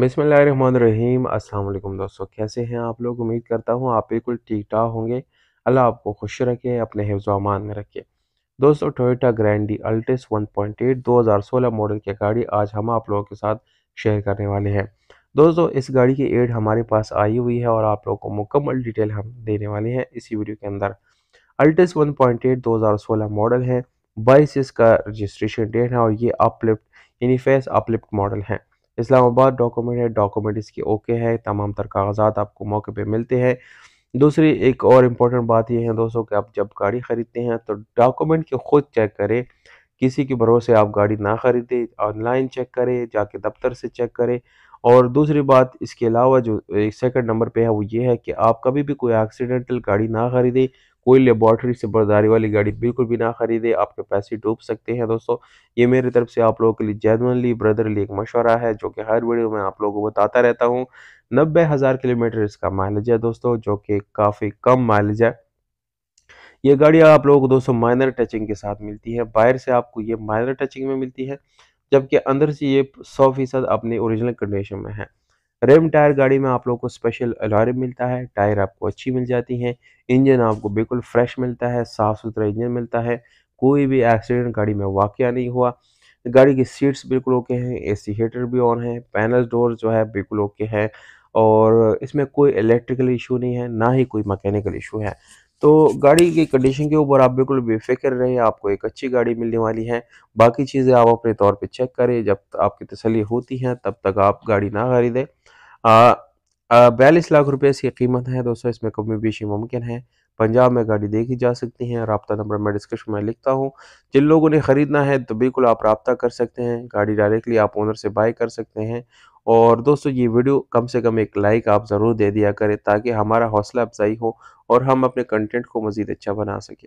बिसमीम अल्लाम दोस्तों कैसे हैं आप लोग उम्मीद करता हूँ आप बिल्कुल ठीक ठाक होंगे अल्लाह आपको खुश रखे अपने हिफ्ज़ामान में रखे दोस्तों टोयोटा ग्रैंडी अल्टिस 1.8 2016 मॉडल की गाड़ी आज हम आप लोगों के साथ शेयर करने वाले हैं दोस्तों इस गाड़ी की एड हमारे पास आई हुई है और आप लोगों को मुकम्मल डिटेल हम देने वाले हैं इसी वीडियो के अंदर अल्टिस हज़ार सोलह मॉडल है बाईस इसका रजिस्ट्रेशन डेट है और ये अपलिफ्ट यानी फेस अपलिफ्ट मॉडल है इस्लामाबाद डॉक्यूमेंट है डॉक्यूमेंट इसके ओके है तमाम तर कागजात आपको मौके पर मिलते हैं दूसरी एक और इम्पोर्टेंट बात यह है दोस्तों कि आप जब गाड़ी ख़रीदते हैं तो डॉक्यूमेंट के ख़ुद चेक करें किसी के भरोसे आप गाड़ी ना ख़रीदें ऑनलाइन चेक करें जाके दफ्तर से चेक करें और दूसरी बात इसके अलावा जो एक सेकंड नंबर पे है वो ये है कि आप कभी भी कोई एक्सीडेंटल गाड़ी ना ख़रीदें कोई लेबॉर्टरी से बर्दारी वाली गाड़ी बिल्कुल भी ना ख़रीदे आपके पैसे डूब सकते हैं दोस्तों ये मेरी तरफ से आप लोगों के लिए जैनली ब्रदरली एक मशवरा है जो कि हर वीडियो में आप लोगों को बताता रहता हूँ नब्बे हज़ार किलोमीटर इसका माइलेज है दोस्तों जो कि काफ़ी कम माइलेज है ये गाड़ी आप लोगों को दोस्तों माइनर टचिंग के साथ मिलती है बाहर से आपको ये माइनर टचिंग में मिलती है जबकि अंदर से ये सौ फीसद अपनी ओरिजिनल कंडीशन में है रेम टायर गाड़ी में आप लोग को स्पेशल अलार्म मिलता है टायर आपको अच्छी मिल जाती हैं इंजन आपको बिल्कुल फ्रेश मिलता है साफ़ सुथरा इंजन मिलता है कोई भी एक्सीडेंट गाड़ी में वाक़ नहीं हुआ गाड़ी की सीट्स बिल्कुल ओके हैं एसी हीटर भी ऑन है पैनल डोर जो है बिल्कुल ओके है और इसमें कोई इलेक्ट्रिकल इशू नहीं है ना ही कोई मकैनिकल इशू है तो गाड़ी की कंडीशन के ऊपर आप बिल्कुल बेफिक्र रहे आपको एक अच्छी गाड़ी मिलने वाली है बाकी चीज़ें आप अपने तौर पे चेक करें जब आपकी तसली होती हैं तब तक आप गाड़ी ना खरीदें बयालीस लाख रुपये इसकी कीमत है दोस्तों इसमें कमी बेशी मुमकिन है पंजाब में गाड़ी देखी जा सकती है रबता नंबर मैं डिस्क्रिप्शन में लिखता हूँ जिन लोगों ने ख़रीदना है तो बिल्कुल आप रबता कर सकते हैं गाड़ी डायरेक्टली आप ओनर से बाय कर सकते हैं और दोस्तों ये वीडियो कम से कम एक लाइक आप ज़रूर दे दिया करें ताकि हमारा हौसला अफजाई हो और हम अपने कंटेंट को मज़ीद अच्छा बना सकें